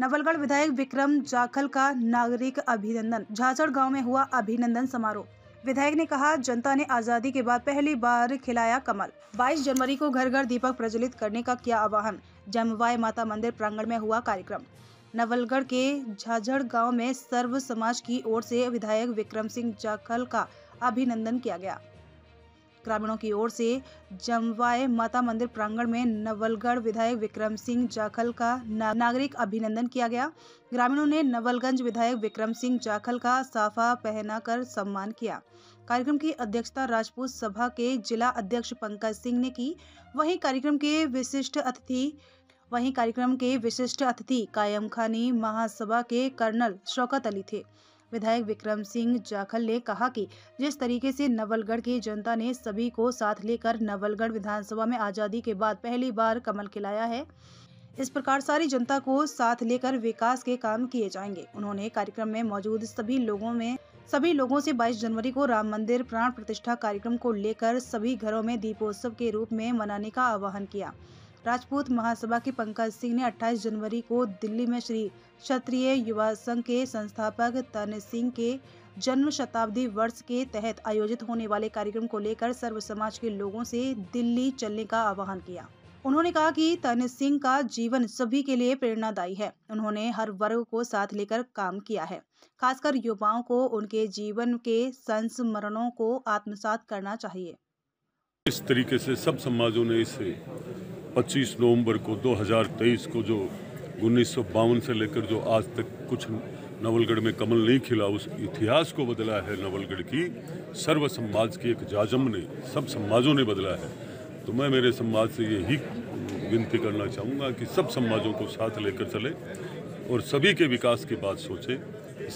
नवलगढ़ विधायक विक्रम जाखल का नागरिक अभिनंदन झाझड़ गांव में हुआ अभिनंदन समारोह विधायक ने कहा जनता ने आजादी के बाद पहली बार खिलाया कमल 22 जनवरी को घर घर दीपक प्रज्वलित करने का किया आह्वान जमवाय माता मंदिर प्रांगण में हुआ कार्यक्रम नवलगढ़ के झाझड़ गाँव में सर्व समाज की ओर से विधायक विक्रम सिंह जाखल का अभिनंदन किया गया ग्रामीणों की ओर से जमवाए माता मंदिर प्रांगण में नवलगढ़ विधायक विक्रम सिंह जाखल का नागरिक अभिनंदन किया गया ग्रामीणों ने नवलगंज विधायक विक्रम सिंह जाखल का साफा पहनाकर सम्मान किया कार्यक्रम की अध्यक्षता राजपूत सभा के जिला अध्यक्ष पंकज सिंह ने की वही कार्यक्रम के विशिष्ट अतिथि वहीं कार्यक्रम के विशिष्ट अतिथि कायम खानी महासभा के कर्नल शौकत अली थे विधायक विक्रम सिंह जाखल ने कहा कि जिस तरीके से नवलगढ़ की जनता ने सभी को साथ लेकर नवलगढ़ विधानसभा में आज़ादी के बाद पहली बार कमल खिलाया है इस प्रकार सारी जनता को साथ लेकर विकास के काम किए जाएंगे उन्होंने कार्यक्रम में मौजूद सभी लोगों में सभी लोगों से 22 जनवरी को राम मंदिर प्राण प्रतिष्ठा कार्यक्रम को लेकर सभी घरों में दीपोत्सव के रूप में मनाने का आह्वान किया राजपूत महासभा के पंकज सिंह ने 28 जनवरी को दिल्ली में श्री क्षत्रिय युवा संघ के संस्थापक तन सिंह के जन्म शताब्दी वर्ष के तहत आयोजित होने वाले कार्यक्रम को लेकर सर्व समाज के लोगों से दिल्ली चलने का आह्वान किया उन्होंने कहा कि तन सिंह का जीवन सभी के लिए प्रेरणादायी है उन्होंने हर वर्ग को साथ लेकर काम किया है खासकर युवाओं को उनके जीवन के संस्मरणों को आत्मसात करना चाहिए इस तरीके से सब समाजों ने इसे 25 नवंबर को 2023 को जो उन्नीस से लेकर जो आज तक कुछ नवलगढ़ में कमल नहीं खिला उस इतिहास को बदला है नवलगढ़ की सर्व समाज की एक जाजम ने सब समाजों ने बदला है तो मैं मेरे समाज से यही विनती करना चाहूँगा कि सब समाजों को साथ लेकर चले और सभी के विकास की बात सोचें